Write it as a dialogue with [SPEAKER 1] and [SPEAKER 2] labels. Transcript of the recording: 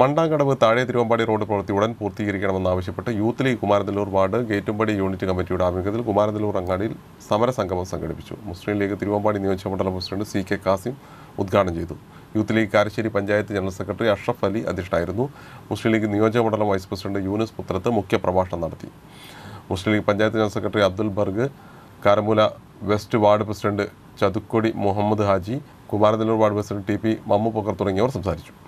[SPEAKER 1] മണ്ടാങ്കടവ് താഴെ തിരുവമ്പാടി റോഡ് പ്രവൃത്തി ഉടൻ പൂർത്തീകരിക്കണമെന്നാവശ്യപ്പെട്ട് യൂത്ത് ലീഗ് കുമാരനല്ലൂർ വാർഡ് ഗേറ്റുംപടി യൂണിറ്റ് കമ്മിറ്റിയുടെ ആഭിമുഖ്യത്തിൽ കുമാരനല്ലൂർ അങ്ങാടിയിൽ സമരസംഗമം സംഘടിപ്പിച്ചു മുസ്ലിം ലീഗ് തിരുവമ്പാടി നിയോജക മണ്ഡലം പ്രസിഡന്റ് സി കെ കാസിം ഉദ്ഘാടനം ചെയ്തു യൂത്ത് ലീഗ് കാരശ്ശേരി പഞ്ചായത്ത് ജനറൽ സെക്രട്ടറി അഷ്റഫ് അലി അധ്യക്ഷനായിരുന്നു മുസ്ലിം ലീഗ് നിയോജക മണ്ഡലം വൈസ് പ്രസിഡന്റ് യൂനുസ് പുത്രത്ത് മുഖ്യപ്രഭാഷണം നടത്തി മുസ്ലിം ലീഗ് പഞ്ചായത്ത് ജനറൽ സെക്രട്ടറി അബ്ദുൽ ബർഗ് Karamoola west ward president Chathukkodi Muhammad Haji Kumaranallur ward president T P Mammu Pokker തുടങ്ങിയവർ സംസാരിച്ചു